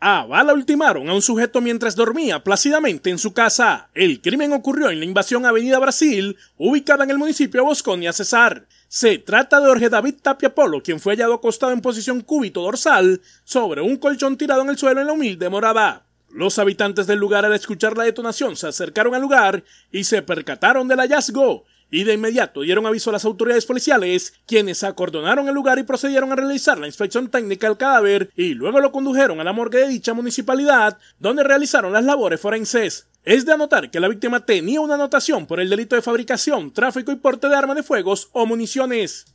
A bala ultimaron a un sujeto mientras dormía plácidamente en su casa. El crimen ocurrió en la invasión Avenida Brasil, ubicada en el municipio Bosconia Cesar. Se trata de Jorge David Tapia Polo, quien fue hallado acostado en posición cúbito dorsal sobre un colchón tirado en el suelo en la humilde morada. Los habitantes del lugar al escuchar la detonación se acercaron al lugar y se percataron del hallazgo, y de inmediato dieron aviso a las autoridades policiales, quienes acordonaron el lugar y procedieron a realizar la inspección técnica del cadáver y luego lo condujeron a la morgue de dicha municipalidad, donde realizaron las labores forenses. Es de anotar que la víctima tenía una anotación por el delito de fabricación, tráfico y porte de armas de fuegos o municiones.